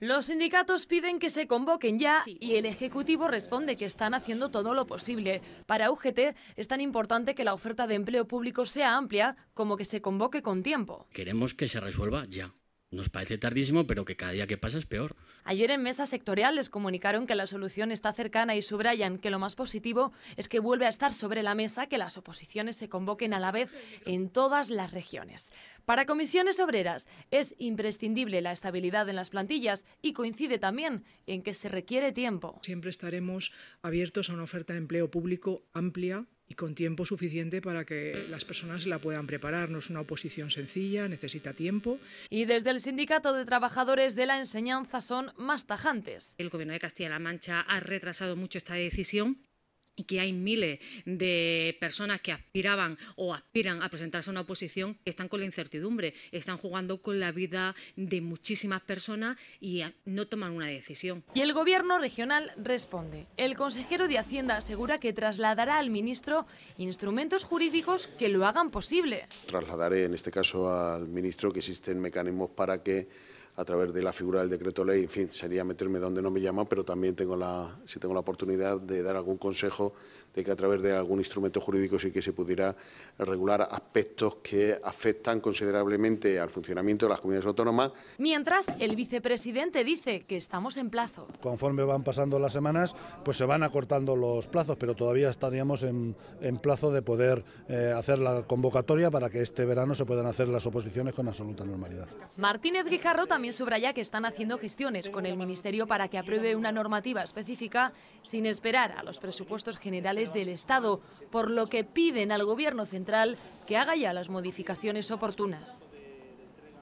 Los sindicatos piden que se convoquen ya y el Ejecutivo responde que están haciendo todo lo posible. Para UGT es tan importante que la oferta de empleo público sea amplia como que se convoque con tiempo. Queremos que se resuelva ya. Nos parece tardísimo, pero que cada día que pasa es peor. Ayer en mesa sectorial les comunicaron que la solución está cercana y subrayan que lo más positivo es que vuelve a estar sobre la mesa que las oposiciones se convoquen a la vez en todas las regiones. Para comisiones obreras es imprescindible la estabilidad en las plantillas y coincide también en que se requiere tiempo. Siempre estaremos abiertos a una oferta de empleo público amplia y con tiempo suficiente para que las personas la puedan preparar. No es una oposición sencilla, necesita tiempo. Y desde el Sindicato de Trabajadores de la Enseñanza son más tajantes. El Gobierno de Castilla-La Mancha ha retrasado mucho esta decisión y que hay miles de personas que aspiraban o aspiran a presentarse a una oposición que están con la incertidumbre, están jugando con la vida de muchísimas personas y no toman una decisión. Y el gobierno regional responde. El consejero de Hacienda asegura que trasladará al ministro instrumentos jurídicos que lo hagan posible. Trasladaré en este caso al ministro que existen mecanismos para que a través de la figura del decreto ley, en fin, sería meterme donde no me llaman, pero también tengo la, si tengo la oportunidad de dar algún consejo de que a través de algún instrumento jurídico sí que se pudiera regular aspectos que afectan considerablemente al funcionamiento de las comunidades autónomas. Mientras, el vicepresidente dice que estamos en plazo. Conforme van pasando las semanas, pues se van acortando los plazos, pero todavía estaríamos en, en plazo de poder eh, hacer la convocatoria para que este verano se puedan hacer las oposiciones con absoluta normalidad. Martínez Guijarro también también subraya que están haciendo gestiones con el Ministerio para que apruebe una normativa específica sin esperar a los presupuestos generales del Estado, por lo que piden al Gobierno central que haga ya las modificaciones oportunas.